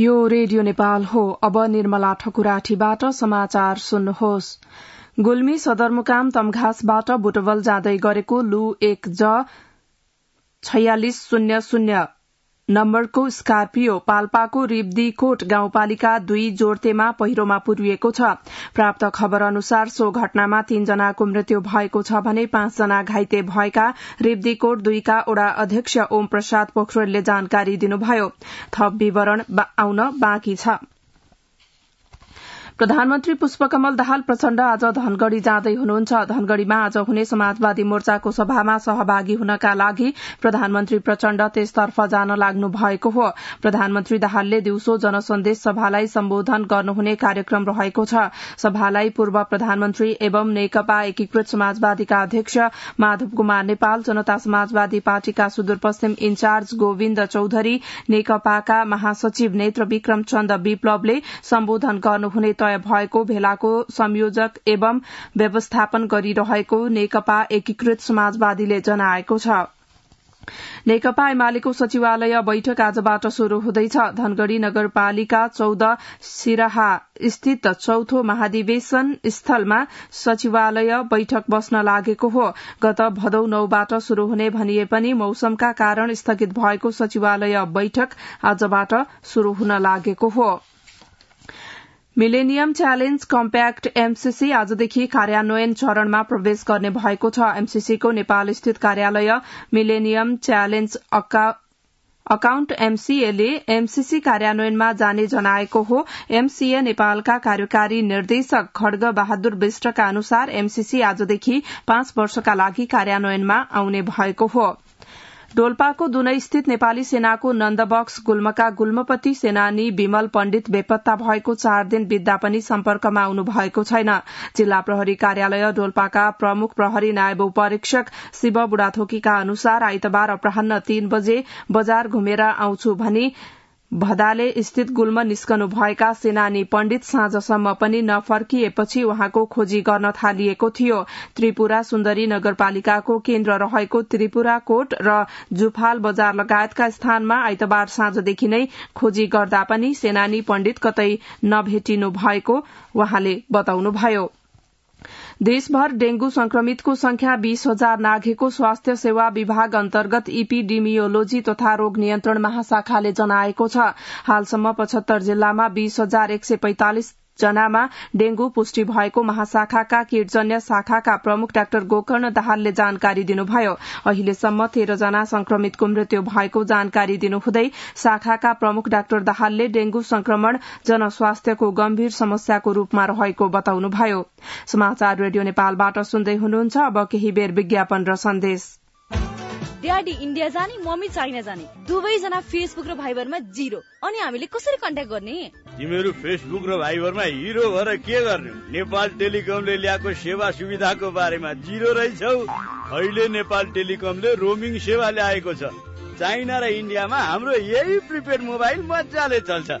यो रेडियो नेपाल हो अब निर्मला ठकुराठीबाट समाचार सुन्नुहोस् गुल्मी सदरमुकाम तमघासबाट बुटवल जाँदै गरेको लु एक ज छयालिस शून्य शून्य नम्बरको स्कार्पियो पाल्पाको रिब्दीकोट गाउँपालिका दुई जोर्तेमा पहिरोमा पुरिएको छ प्राप्त खबर अनुसार सो घटनामा तीनजनाको मृत्यु भएको छ भने पाँचजना घाइते भएका रिब्दीकोट दुईका ओडा अध्यक्ष ओम प्रसाद पोखरेलले जानकारी दिनुभयो थप विवरण आउन बाँकी छ प्रधानमन्त्री पुष्पकमल दाहाल प्रचण्ड आज धनगढ़ी जाँदै हुनुहुन्छ धनगढ़ीमा आज हुने समाजवादी मोर्चाको सभामा सहभागी हुनका लागि प्रधानमन्त्री प्रचण्ड त्यसतर्फ जान लाग्नु भएको हो प्रधानमन्त्री दाहालले दिउँसो जनसन्देश सभालाई सम्बोधन गर्नुहुने कार्यक्रम रहेको छ सभालाई पूर्व प्रधानमन्त्री एवं नेकपा एकीकृत समाजवादीका अध्यक्ष माधव कुमार नेपाल जनता समाजवादी पार्टीका सुदूरपश्चिम इन्चार्ज गोविन्द चौधरी नेकपाका महासचिव नेत्र विक्रम चन्द विप्लवले सम्बोधन गर्नुहुने तय तय भएको भेलाको संयोजक एवं व्यवस्थापन गरिरहेको नेकपा एकीकृत समाजवादीले जनाएको छ नेकपा एमालेको सचिवालय बैठक आजबाट शुरू हुँदैछ धनगढ़ी नगरपालिका चौध सिराहा स्थित चौथो महाधिवेशन स्थलमा सचिवालय बैठक बस्न लागेको हो गत भदौ नौबाट शुरू हुने भनिए पनि मौसमका कारण स्थगित भएको सचिवालय बैठक आजबाट शुरू हुन लागेको हो मिलेनियम च्यालेन्ज कम्प्याक्ट एमसीसी आजदेखि कार्यान्वयन चरणमा प्रवेश गर्ने भएको छ एमसीसीको नेपाल स्थित कार्यालय मिलेनियम च्यालेन्ज अकाउन्ट एमसीएले एमसीसी e कार्यान्वयनमा जाने जनाएको हो एमसीए नेपालका कार्यकारी निर्देशक खड्ग बहादुर विष्टका अनुसार एमसीसी आजदेखि पाँच वर्षका लागि कार्यान्वयनमा आउने भएको हो डोल्पाको स्थित नेपाली सेनाको नन्दबक्स गुल्मका गुल्मपति सेनानी विमल पण्डित बेपत्ता भएको चार दिन बित्दा पनि सम्पर्कमा आउनु भएको छैन जिल्ला प्रहरी कार्यालय डोल्पाका प्रमुख प्रहरी नायब उपरीक्षक शिव बुढाथोकीका अनुसार आइतबार अपराह तीन बजे बजार घुमेर आउँछु भनी भदाले स्थित गुल्म निस्कनुभएका सेनानी पण्डित साँझसम्म पनि नफर्किएपछि उहाँको खोजी गर्न थालिएको थियो त्रिपुरा सुन्दरी नगरपालिकाको केन्द्र रहेको त्रिपुरा कोट र जुफाल बजार लगायतका स्थानमा आइतबार साँझदेखि नै खोजी गर्दा पनि सेनानी पण्डित कतै नभेटिनु भएको उहाँले बताउनुभयो देशभर डेंगू संक्रमितको संख्या बीस हजार नाघेको स्वास्थ्य सेवा विभाग अन्तर्गत इपिडिमियोलोजी तथा रोग नियन्त्रण महाशाखाले जनाएको छ हालसम्म पचहत्तर जिल्लामा बीस हजार एक सय पैंतालिस जनामा डेंगू पुष्टि भएको महाशाखाका किटजन्य शाखाका प्रमुख डाक्टर गोकर्ण दाहालले जानकारी दिनुभयो अहिलेसम्म जना संक्रमितको मृत्यु भएको जानकारी दिनुहुँदै शाखाका प्रमुख डाक्टर दाहालले डेंगू संक्रमण जनस्वास्थ्यको गम्भीर समस्याको रूपमा रहेको बताउनुभयो समाचार रेडियो नेपालबाट सुन्दै हुनुहुन्छ अब केही बेर विज्ञापन र सन्देश ड्याडी इन्डिया जाने मम्मी चाइना जाने दुवैजना फेसबुक र भाइबरमा जिरो अनि हामीले कसरी कन्ट्याक्ट गर्ने तिमीहरू फेसबुक र भाइबरमा हिरो भएर के गर्ने नेपाल टेलिकमले ल्याएको सेवा सुविधाको बारेमा जिरो रहेछौ अहिले नेपाल टेलिकमले रोमिङ सेवा ल्याएको छ चाइना र इन्डियामा हाम्रो यही प्रिपेड मोबाइल मजाले चल्छ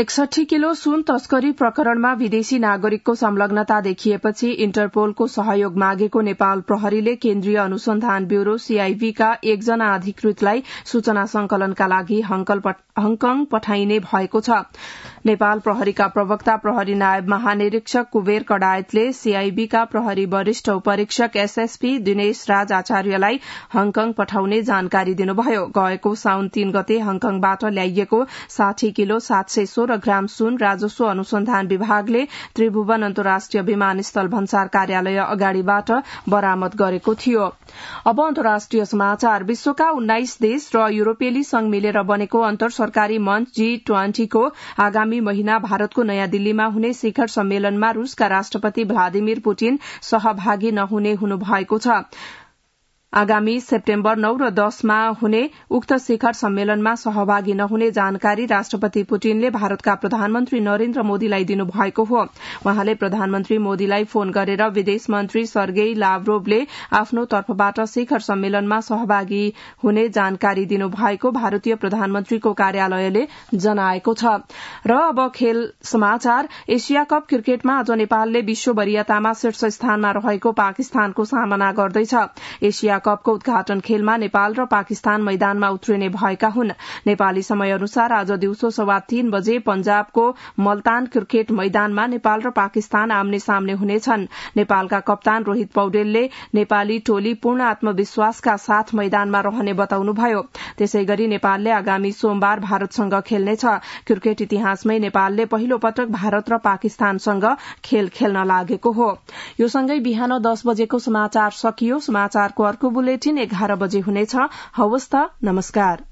एकसठी किलो सुन तस्करी प्रकरणमा विदेशी नागरिकको संलग्नता देखिएपछि इन्टरपोलको सहयोग मागेको नेपाल प्रहरीले केन्द्रीय अनुसन्धान ब्यूरो सीआईबीका एकजना अधिकृतलाई सूचना संकलनका लागि हङकङ पठाइने भएको छ नेपाल प्रहरीका प्रवक्ता प्रहरी नायब महानिरीक्षक कुबेर कडायतले सीआईबी का प्रहरी वरिष्ठ उपरीक्षक एसएसपी दिनेश राज आचार्यलाई हङकङ पठाउने जानकारी दिनुभयो गएको साउन तीन गते हङकङबाट ल्याइएको साठी किलो सात सय राजस्व र ग्राम सुन राजस्व अनुसन्धान विभागले त्रिभुवन अन्तर्राष्ट्रिय विमानस्थल भन्सार कार्यालय अगाडिबाट बरामद गरेको थियो अब अन्तर्राष्ट्रिय समाचार विश्वका उन्नाइस देश र युरोपेली संघ मिलेर बनेको अन्तर सरकारी मंच जी ट्वेन्टीको आगामी महिना भारतको नयाँ दिल्लीमा हुने शिखर सम्मेलनमा रूसका राष्ट्रपति भ्लादिमिर पुटिन सहभागी नहुने हुनुभएको छ आगामी सेप्टेम्बर नौ र दशमा हुने उक्त शिखर सम्मेलनमा सहभागी नहुने जानकारी राष्ट्रपति पुटिनले भारतका प्रधानमन्त्री नरेन्द्र मोदीलाई दिनुभएको हो उहाँले प्रधानमन्त्री मोदीलाई फोन गरेर विदेश मन्त्री सर्गेई लाभ्रोभले आफ्नो तर्फबाट शिखर सम्मेलनमा सहभागी हुने जानकारी दिनुभएको भारतीय प्रधानमन्त्रीको कार्यालयले जनाएको छ र अब खेल समाचार एशिया कप क्रिकेटमा आज नेपालले विश्व वरियतामा शीर्ष स्थानमा रहेको पाकिस्तानको सामना गर्दैछ एशिया कपको उद्घाटन खेलमा नेपाल र पाकिस्तान मैदानमा उत्रिने भएका हुन् नेपाली समय अनुसार आज दिउँसो सवा तीन बजे पंजाबको मल्तान क्रिकेट मैदानमा नेपाल र पाकिस्तान आम्ने सामने हुनेछन् नेपालका कप्तान रोहित पौडेलले नेपाली टोली पूर्ण आत्मविश्वासका साथ मैदानमा रहने बताउनुभयो त्यसै गरी नेपालले आगामी सोमबार भारतसँग खेल्नेछ क्रिकेट इतिहासमै नेपालले पहिलो पटक भारत र पाकिस्तानसँग खेल खेल्न लागेको हो यो सँगै बिहान दस बजेको समाचार सकियो समाचारको अर्को बुलेटिन एघार बजे हुनेछ हवस्त नमस्कार